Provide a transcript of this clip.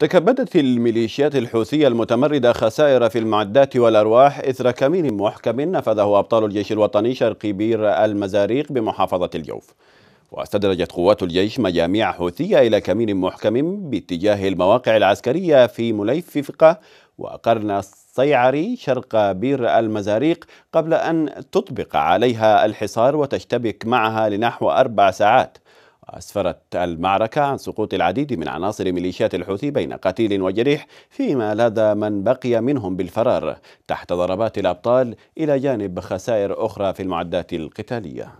تكبدت الميليشيات الحوثية المتمردة خسائر في المعدات والأرواح إثر كمين محكم نفذه أبطال الجيش الوطني شرقي بير المزاريق بمحافظة الجوف واستدرجت قوات الجيش مجاميع حوثية إلى كمين محكم باتجاه المواقع العسكرية في مليففقة وقرن الصيعري شرق بير المزاريق قبل أن تطبق عليها الحصار وتشتبك معها لنحو أربع ساعات أسفرت المعركة عن سقوط العديد من عناصر ميليشيات الحوثي بين قتيل وجريح فيما لدى من بقي منهم بالفرار تحت ضربات الأبطال إلى جانب خسائر أخرى في المعدات القتالية